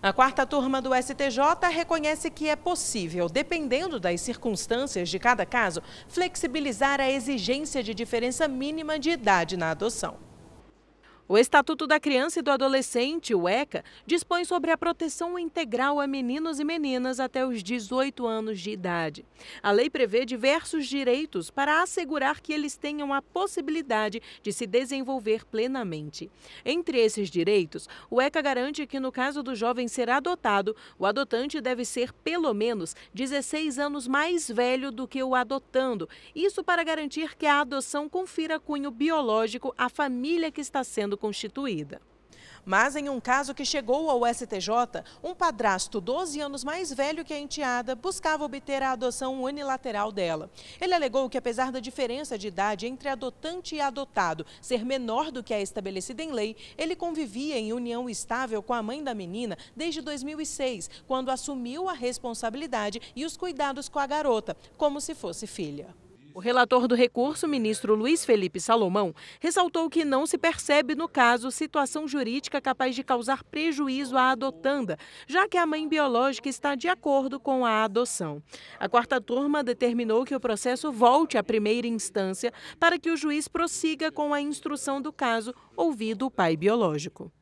A quarta turma do STJ reconhece que é possível, dependendo das circunstâncias de cada caso, flexibilizar a exigência de diferença mínima de idade na adoção. O Estatuto da Criança e do Adolescente, o ECA, dispõe sobre a proteção integral a meninos e meninas até os 18 anos de idade. A lei prevê diversos direitos para assegurar que eles tenham a possibilidade de se desenvolver plenamente. Entre esses direitos, o ECA garante que, no caso do jovem ser adotado, o adotante deve ser pelo menos 16 anos mais velho do que o adotando, isso para garantir que a adoção confira cunho biológico à família que está sendo constituída. Mas em um caso que chegou ao STJ, um padrasto 12 anos mais velho que a enteada buscava obter a adoção unilateral dela. Ele alegou que, apesar da diferença de idade entre adotante e adotado ser menor do que a estabelecida em lei, ele convivia em união estável com a mãe da menina desde 2006, quando assumiu a responsabilidade e os cuidados com a garota, como se fosse filha. O relator do recurso, ministro Luiz Felipe Salomão, ressaltou que não se percebe no caso situação jurídica capaz de causar prejuízo à adotanda, já que a mãe biológica está de acordo com a adoção. A quarta turma determinou que o processo volte à primeira instância para que o juiz prossiga com a instrução do caso, ouvido o pai biológico.